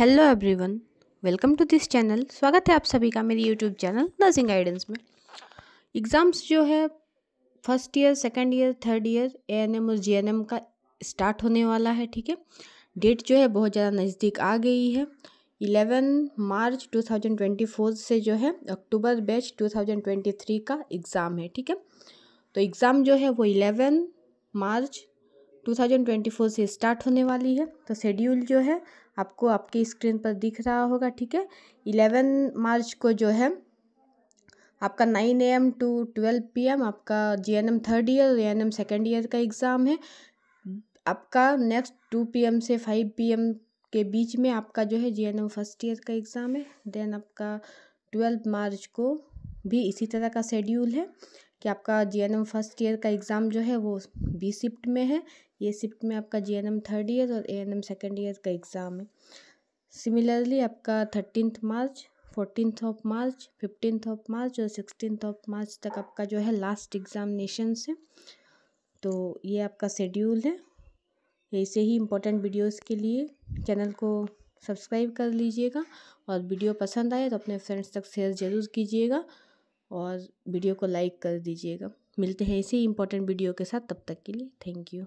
hello everyone welcome to this channel स्वागत है आप सभी का मेरी यूट्यूब चैनल नर्सिंग गाइडेंस में एग्ज़ाम्स जो है first year second year third year ANM और जीएनएम का स्टार्ट होने वाला है ठीक है डेट जो है बहुत ज़्यादा नज़दीक आ गई है eleven March two thousand twenty four से जो है अक्टूबर बैच थ्री का एग्ज़ाम है ठीक है तो एग्ज़ाम जो है वो इलेवन मार्च 2024 से स्टार्ट होने वाली है तो शेड्यूल जो है आपको आपकी स्क्रीन पर दिख रहा होगा ठीक है 11 मार्च को जो है आपका nine A M to twelve P M आपका G N M third year A N M second year का एग्ज़ाम है आपका नेक्स्ट टू पी एम से फाइव पी एम के बीच में आपका जो है G N M first year का एग्ज़ाम है देन आपका ट्वेल्व मार्च को भी इसी तरह का शेड्यूल है कि आपका J N M first year का एग्ज़ाम जो है वो बी शिफ्ट में है ये शिफ्ट में आपका J N M third year और A N M second year का एग्ज़ाम है सिमिलरली आपका thirteenth March fourteenth of March fifteenth of March और सिक्सटीनथ ऑफ मार्च तक आपका जो है लास्ट एग्ज़ामिनेशन है तो ये आपका शेड्यूल है ऐसे ही इम्पोर्टेंट वीडियोस के लिए चैनल को सब्सक्राइब कर लीजिएगा और वीडियो पसंद आए तो अपने फ्रेंड्स तक शेयर ज़रूर कीजिएगा और वीडियो को लाइक कर दीजिएगा मिलते हैं इसी इम्पोर्टेंट वीडियो के साथ तब तक के लिए थैंक यू